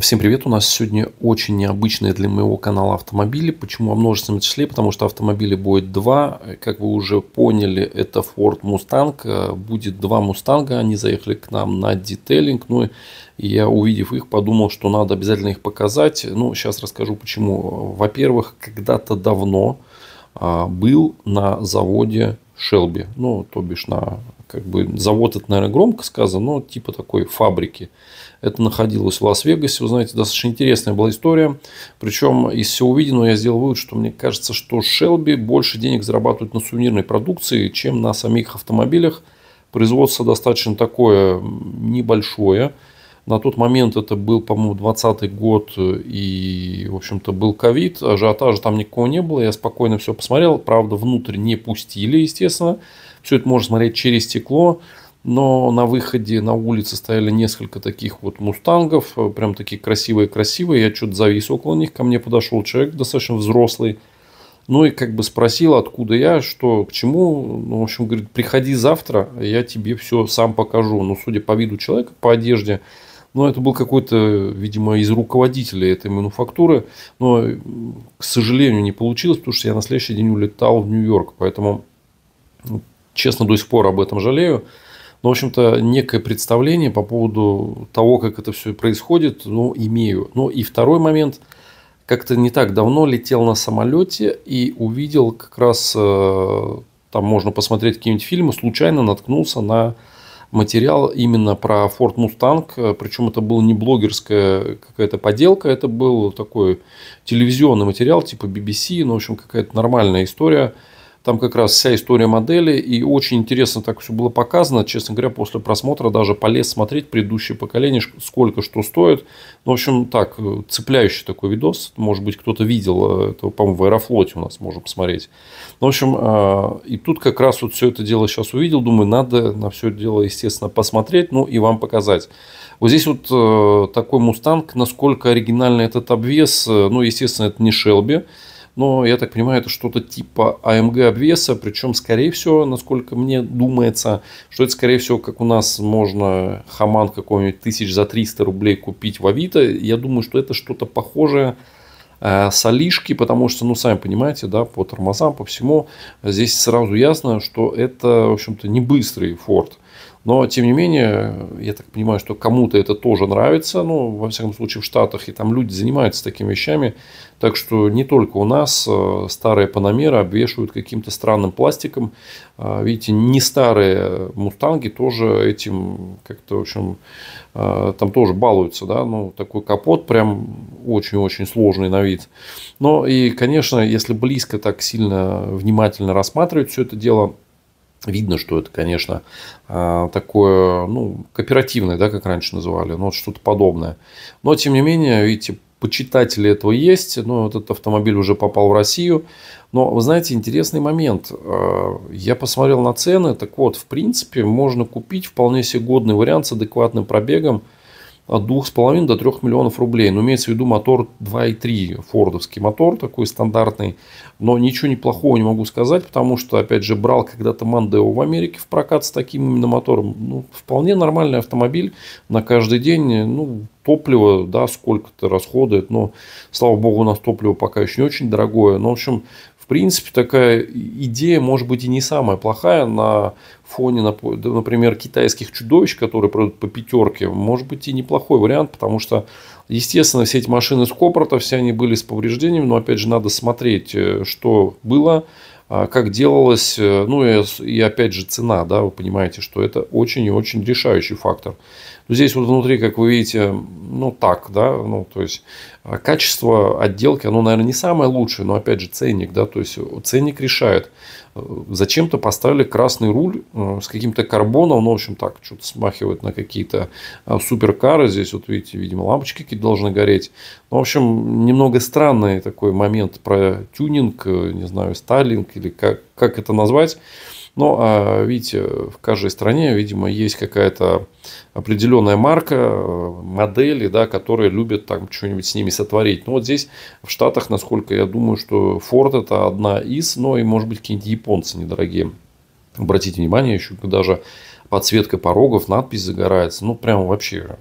Всем привет! У нас сегодня очень необычные для моего канала автомобили. Почему о множественном числе? Потому что автомобилей будет два. Как вы уже поняли, это Ford Mustang. Будет два Мустанга. Они заехали к нам на детейлинг. Ну, я, увидев их, подумал, что надо обязательно их показать. Ну, сейчас расскажу почему. Во-первых, когда-то давно а, был на заводе Shelby, ну, то бишь на как бы завод, это, наверное, громко сказано, но типа такой фабрики. Это находилось в Лас-Вегасе. Вы знаете, достаточно интересная была история. Причем из всего увиденного я сделал вывод, что мне кажется, что Шелби больше денег зарабатывает на сувенирной продукции, чем на самих автомобилях. Производство достаточно такое небольшое. На тот момент это был, по-моему, 20 год, и, в общем-то, был ковид, ажиотажа там никого не было, я спокойно все посмотрел, правда, внутрь не пустили, естественно, все это можно смотреть через стекло. Но на выходе на улице стояли несколько таких вот мустангов, э, прям такие красивые-красивые. Я что-то завис около них, ко мне подошел человек достаточно взрослый. Ну и как бы спросил, откуда я, что, к чему. Ну, в общем, говорит, приходи завтра, я тебе все сам покажу. Ну, судя по виду человека, по одежде, ну, это был какой-то, видимо, из руководителей этой мануфактуры. Но, к сожалению, не получилось, потому что я на следующий день улетал в Нью-Йорк. Поэтому ну, честно, до сих пор об этом жалею. Но, в общем-то, некое представление по поводу того, как это все происходит, ну, имею. Ну, и второй момент. Как-то не так давно летел на самолете и увидел как раз, э, там можно посмотреть какие-нибудь фильмы, случайно наткнулся на материал именно про Ford Mustang. Э, Причем это была не блогерская какая-то поделка, это был такой телевизионный материал типа BBC, ну, в общем, какая-то нормальная история – там как раз вся история модели. И очень интересно так все было показано. Честно говоря, после просмотра даже полез смотреть предыдущее поколение, сколько что стоит. Ну, в общем, так, э, цепляющий такой видос. Может быть, кто-то видел. Э, это, по-моему, в Аэрофлоте у нас можем посмотреть. Ну, в общем, а, и тут как раз вот все это дело сейчас увидел. Думаю, надо на все это дело, естественно, посмотреть. Ну, и вам показать. Вот здесь вот э, такой мустанг, насколько оригинальный этот обвес. Ну, естественно, это не Шелби но, я так понимаю, это что-то типа AMG а обвеса, причем, скорее всего, насколько мне думается, что это, скорее всего, как у нас можно хаман какой-нибудь тысяч за 300 рублей купить в Авито, я думаю, что это что-то похожее э, с Алишки, потому что, ну, сами понимаете, да, по тормозам, по всему, здесь сразу ясно, что это, в общем-то, не быстрый Ford. Но, тем не менее, я так понимаю, что кому-то это тоже нравится, ну, во всяком случае, в Штатах, и там люди занимаются такими вещами. Так что не только у нас э, старые паномеры обвешивают каким-то странным пластиком. А, видите, не старые мустанги тоже этим как-то, в общем, а, там тоже балуются, да, ну, такой капот прям очень-очень сложный на вид. Но и, конечно, если близко так сильно внимательно рассматривать все это дело, Видно, что это, конечно, а, такое, ну, кооперативное, да, как раньше называли, но вот что-то подобное. Но, тем не менее, видите, почитатели этого есть, но вот этот автомобиль уже попал в Россию. Но, вы знаете, интересный момент. А, я посмотрел на цены, так вот, в принципе, можно купить вполне себе годный вариант с адекватным пробегом – от 2,5 до 3 миллионов рублей. Но ну, имеется в виду мотор 2.3, фордовский мотор, такой стандартный. Но ничего неплохого не могу сказать, потому что, опять же, брал когда-то Мандео в Америке в прокат с таким именно мотором. Ну, вполне нормальный автомобиль на каждый день. Ну, топливо, да, сколько-то расходует. Но, слава богу, у нас топливо пока еще не очень дорогое. Но, в общем, принципе, такая идея, может быть, и не самая плохая на фоне, например, китайских чудовищ, которые продают по пятерке. Может быть, и неплохой вариант, потому что, естественно, все эти машины с копорта, все они были с повреждениями, но, опять же, надо смотреть, э, что было, а как делалось, э, ну и, и опять же цена, да, вы понимаете, что это очень и очень решающий фактор. Ну, здесь вот внутри, как вы видите, ну так, да, ну то есть а, качество отделки, оно, наверное, не самое лучшее, но опять же ценник, да, то есть э, ценник решает зачем-то поставили красный руль э, с каким-то карбоном, ну, в общем, так, что-то смахивает на какие-то э, суперкары. Здесь, вот видите, видимо, лампочки какие-то должны гореть. Ну, в общем, немного странный такой момент про тюнинг, э, не знаю, стайлинг или как, как это назвать. Но, ну, а, видите, в каждой стране, видимо, есть какая-то определенная марка, э, модели, да, которые любят там что-нибудь с ними сотворить. Но вот здесь в Штатах, насколько я думаю, что Ford это одна из, но и, может быть, какие-нибудь японцы недорогие. Обратите внимание, еще даже подсветка порогов, надпись загорается. Ну, прям вообще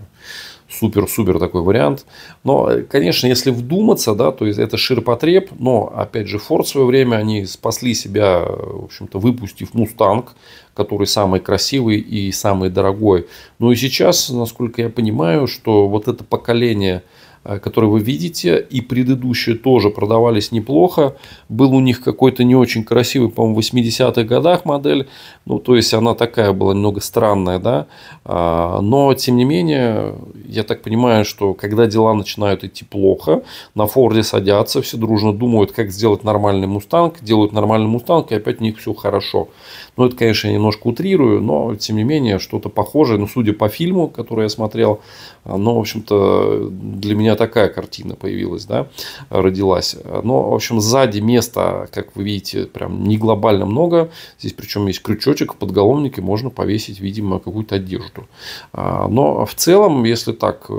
супер-супер такой вариант. Но, конечно, если вдуматься, да, то есть это ширпотреб, но, опять же, Ford в свое время, они спасли себя, в общем-то, выпустив Мустанг, который самый красивый и самый дорогой. Ну и сейчас, насколько я понимаю, что вот это поколение – Э, которые вы видите, и предыдущие тоже продавались неплохо. Был у них какой-то не очень красивый, по-моему, в 80-х годах модель, ну, то есть она такая была немного странная, да, а, но, тем не менее, я так понимаю, что когда дела начинают идти плохо, на Форде садятся, все дружно думают, как сделать нормальный Мустанг, делают нормальный Мустанг, и опять у них все хорошо. Ну, это, конечно, я немножко утрирую, но, тем не менее, что-то похожее, ну, судя по фильму, который я смотрел, а, но, в общем-то, для меня такая картина появилась, да, родилась. Но, в общем, сзади места, как вы видите, прям не глобально много. Здесь причем есть крючочек в подголовнике, можно повесить, видимо, какую-то одежду. А, но в целом, если так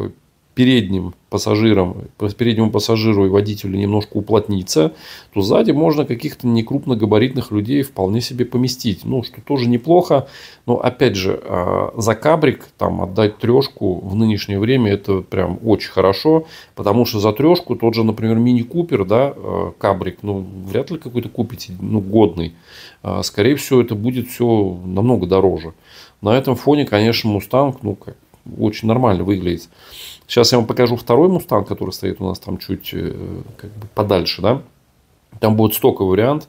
передним пассажирам, переднему пассажиру и водителю немножко уплотниться, то сзади можно каких-то некрупногабаритных людей вполне себе поместить. Ну, что тоже неплохо, но опять же, а, за кабрик там отдать трешку в нынешнее время это прям очень хорошо, потому что за трешку тот же, например, мини-купер, да, а, кабрик, ну, вряд ли какой-то купите, ну, годный. А, скорее всего, это будет все намного дороже. На этом фоне, конечно, Мустанг, ну, как, очень нормально выглядит. Сейчас я вам покажу второй мустанг, который стоит у нас там чуть э, как бы подальше, да. Там будет стоковый вариант.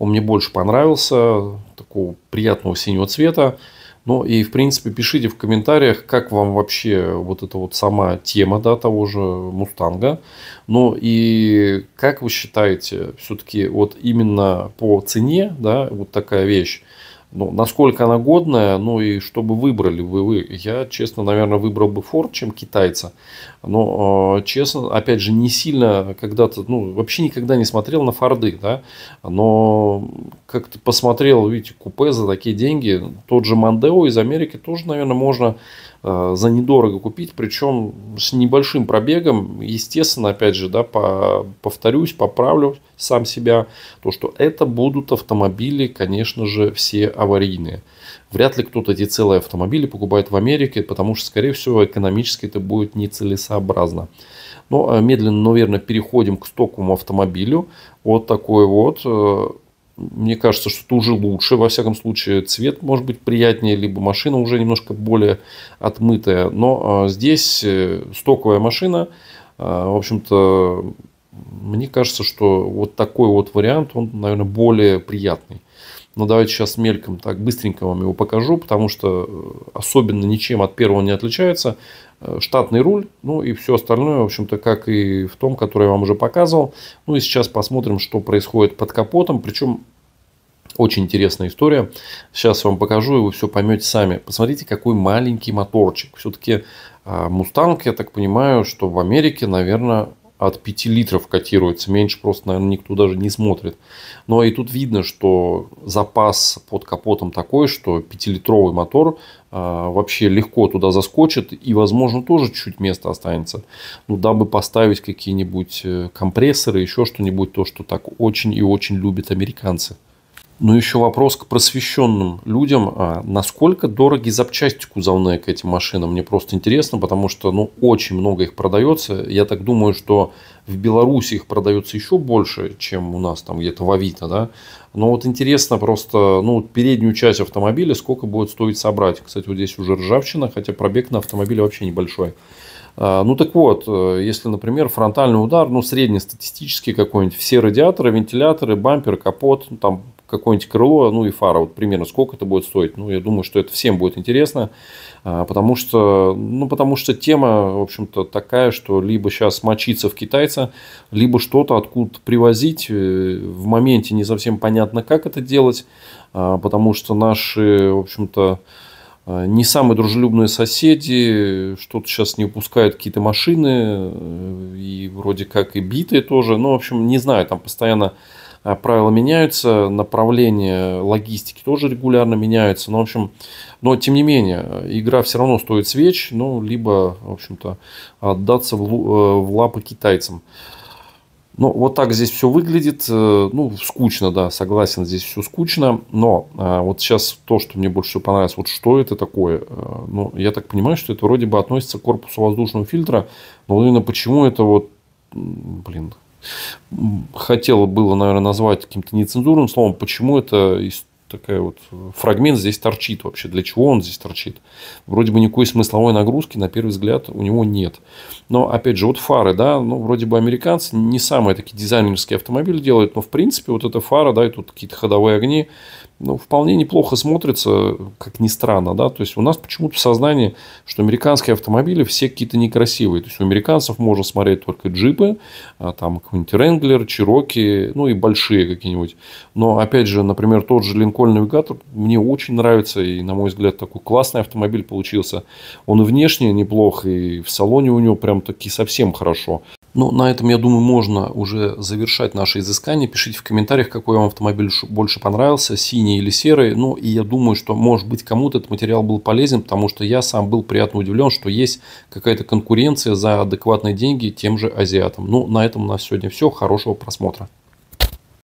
Он мне больше понравился, такого приятного синего цвета. Ну и, в принципе, пишите в комментариях, как вам вообще вот эта вот сама тема да, того же Мустанга. Ну и как вы считаете, все-таки вот именно по цене, да, вот такая вещь, ну, насколько она годная, ну и чтобы выбрали вы, вы. Я, честно, наверное, выбрал бы Ford, чем китайца. Но, а, честно, опять же, не сильно когда-то, ну, вообще никогда не смотрел на Форды, да. Но как то посмотрел, видите, купе за такие деньги, тот же Мандео из Америки тоже, наверное, можно а, за недорого купить, причем с небольшим пробегом, естественно, опять же, да, по, повторюсь, поправлю сам себя, то, что это будут автомобили, конечно же, все аварийные. Вряд ли кто-то эти целые автомобили покупает в Америке, потому что, скорее всего, экономически это будет нецелесообразно. Но ну, а медленно, но верно переходим к стоковому автомобилю. Вот такой вот. Э, мне кажется, что это уже лучше. Во всяком случае, цвет может быть приятнее, либо машина уже немножко более отмытая. Но а, здесь э, стоковая машина, э, в общем-то, мне кажется, что вот такой вот вариант, он, наверное, более приятный. Но ну, давайте сейчас мельком, так быстренько вам его покажу, потому что э, особенно ничем от первого не отличается. Э, штатный руль, ну и все остальное, в общем-то, как и в том, который я вам уже показывал. Ну и сейчас посмотрим, что происходит под капотом. Причем очень интересная история. Сейчас я вам покажу, и вы все поймете сами. Посмотрите, какой маленький моторчик. Все-таки а, Мустанг, я так понимаю, что в Америке, наверное, от 5 литров котируется. Меньше просто, наверное, никто даже не смотрит. Но и тут видно, что запас под капотом такой, что 5-литровый мотор а, вообще легко туда заскочит и, возможно, тоже чуть-чуть места останется. Ну, дабы поставить какие-нибудь э, компрессоры, еще что-нибудь, то, что так очень и очень любят американцы. Но ну, еще вопрос к просвещенным людям. А насколько дороги запчасти кузовные к этим машинам? Мне просто интересно, потому что ну, очень много их продается. Я так думаю, что в Беларуси их продается еще больше, чем у нас там где-то в Авито. Да? Но вот интересно просто ну, переднюю часть автомобиля, сколько будет стоить собрать. Кстати, вот здесь уже ржавчина, хотя пробег на автомобиле вообще небольшой. А, ну так вот, э, если, например, фронтальный удар, ну среднестатистический какой-нибудь, все радиаторы, вентиляторы, бампер, капот, ну, там какое-нибудь крыло, ну и фара, вот примерно сколько это будет стоить. Ну, я думаю, что это всем будет интересно, а, потому что, ну, потому что тема, в общем-то, такая, что либо сейчас мочиться в китайца, либо что-то откуда привозить. Э, в моменте не совсем понятно, как это делать, а, потому что наши, в общем-то, а, не самые дружелюбные соседи, что-то сейчас не упускают какие-то машины, э, и вроде как и битые тоже, ну, в общем, не знаю, там постоянно а, правила меняются, направление логистики тоже регулярно меняются. Но, ну, в общем, но тем не менее, игра все равно стоит свеч, ну, либо, в общем-то, отдаться в, э, в лапы китайцам. Ну, вот так здесь все выглядит. Э, ну, скучно, да, согласен, здесь все скучно. Но а, вот сейчас то, что мне больше всего понравилось, вот что это такое? Э, ну, я так понимаю, что это вроде бы относится к корпусу воздушного фильтра, но именно почему это вот, блин, хотела было, наверное, назвать каким-то нецензурным словом, почему это такая вот фрагмент здесь торчит вообще, для чего он здесь торчит. Вроде бы никакой смысловой нагрузки, на первый взгляд, у него нет. Но, опять же, вот фары, да, ну, вроде бы американцы не самые такие дизайнерские автомобили делают, но, в принципе, вот эта фара, да, и тут какие-то ходовые огни, ну, вполне неплохо смотрится, как ни странно, да, то есть у нас почему-то в сознании, что американские автомобили все какие-то некрасивые, то есть у американцев можно смотреть только джипы, а там какой-нибудь Ренглер, Чироки, ну и большие какие-нибудь, но опять же, например, тот же Линкольн Навигатор мне очень нравится и, на мой взгляд, такой классный автомобиль получился, он и внешне неплох, и в салоне у него прям таки совсем хорошо. Ну, на этом, я думаю, можно уже завершать наше изыскание. Пишите в комментариях, какой вам автомобиль больше понравился, синий или серый. Ну, и я думаю, что, может быть, кому-то этот материал был полезен, потому что я сам был приятно удивлен, что есть какая-то конкуренция за адекватные деньги тем же азиатам. Ну, на этом у нас сегодня все. Хорошего просмотра.